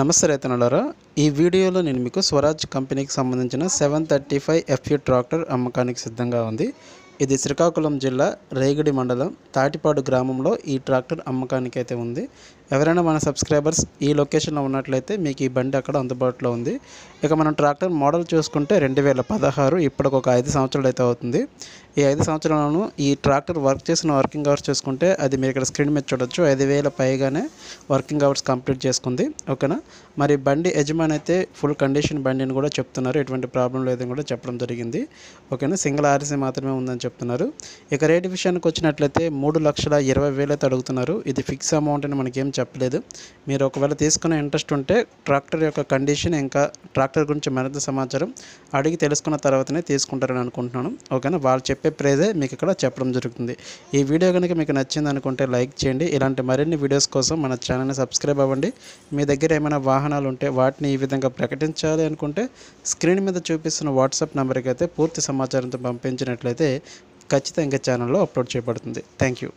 నమస్తే రైతనులారా ఈ వీడియోలో నేను మీకు స్వరాజ్ కంపెనీకి సంబంధించిన seven thirty five FE tractor అమ్మకానికి సిద్ధంగా ఉంది ఇది శ్రీకాకుళం జిల్లా రేగిడి మండలం తాటిపాడు గ్రామంలో ఈ ట్రాక్టర్ అమ్మకానికి అయితే ఉంది ఎవరైనా మన సబ్స్క్రైబర్స్ ఈ లొకేషన్లో ఉన్నట్లయితే మీకు ఈ బండి అక్కడ అందుబాటులో ఉంది ఇక మనం ట్రాక్టర్ మోడల్ చూసుకుంటే రెండు వేల పదహారు ఇప్పటికి ఒక ఐదు సంవత్సరాలు అయితే అవుతుంది ఈ ఐదు సంవత్సరాలను ఈ ట్రాక్టర్ వర్క్ చేసిన వర్కింగ్ అవర్స్ చూసుకుంటే అది మీరు ఇక్కడ స్క్రీన్ మీద చూడొచ్చు ఐదు వేల పైగానే వర్కింగ్ అవర్స్ కంప్లీట్ చేసుకుంది ఓకేనా మరి బండి యజమాని అయితే ఫుల్ కండిషన్ బండిని కూడా చెప్తున్నారు ఎటువంటి ప్రాబ్లం లేదని కూడా చెప్పడం జరిగింది ఓకేనా సింగిల్ ఆర్సీ మాత్రమే ఉందని చెప్తున్నారు ఇక రేట్ విషయానికి వచ్చినట్లయితే మూడు లక్షల ఇరవై వేలైతే అడుగుతున్నారు ఇది ఫిక్స్ అమౌంట్ అని మనకేం చెప్పలేదు మీరు ఒకవేళ తీసుకునే ఇంట్రెస్ట్ ఉంటే ట్రాక్టర్ యొక్క కండిషన్ ఇంకా ట్రాక్టర్ గురించి మరింత సమాచారం అడిగి తెలుసుకున్న తర్వాతనే తీసుకుంటారని అనుకుంటున్నాను ఓకేనా వాళ్ళు చెప్పే ప్రైజే మీకు ఇక్కడ చెప్పడం జరుగుతుంది ఈ వీడియో కనుక మీకు నచ్చింది అనుకుంటే లైక్ చేయండి ఇలాంటి మరిన్ని వీడియోస్ కోసం మన ఛానల్ని సబ్స్క్రైబ్ అవ్వండి మీ దగ్గర ఏమైనా వాహనాలు ఉంటే వాటిని ఈ విధంగా ప్రకటించాలి అనుకుంటే స్క్రీన్ మీద చూపిస్తున్న వాట్సాప్ నెంబర్కి అయితే పూర్తి సమాచారంతో పంపించినట్లయితే ఖచ్చితంగా ఛానల్లో అప్లోడ్ చేయబడుతుంది థ్యాంక్ యూ